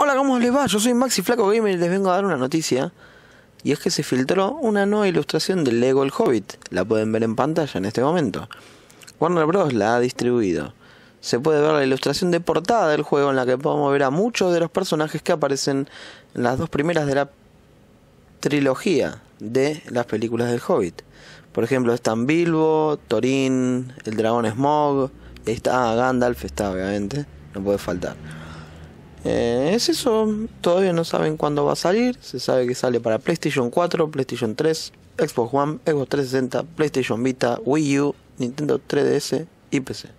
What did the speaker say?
Hola, ¿cómo les va? Yo soy Maxi Flaco Gamer y les vengo a dar una noticia. Y es que se filtró una nueva ilustración del Lego El Hobbit. La pueden ver en pantalla en este momento. Warner Bros. la ha distribuido. Se puede ver la ilustración de portada del juego en la que podemos ver a muchos de los personajes que aparecen en las dos primeras de la trilogía de las películas del Hobbit. Por ejemplo, están Bilbo, Thorin, el dragón Smog, está ah, Gandalf, está obviamente, no puede faltar. Eh, es eso, todavía no saben cuándo va a salir, se sabe que sale para PlayStation 4, PlayStation 3, Xbox One, Xbox 360, PlayStation Vita, Wii U, Nintendo 3DS y PC.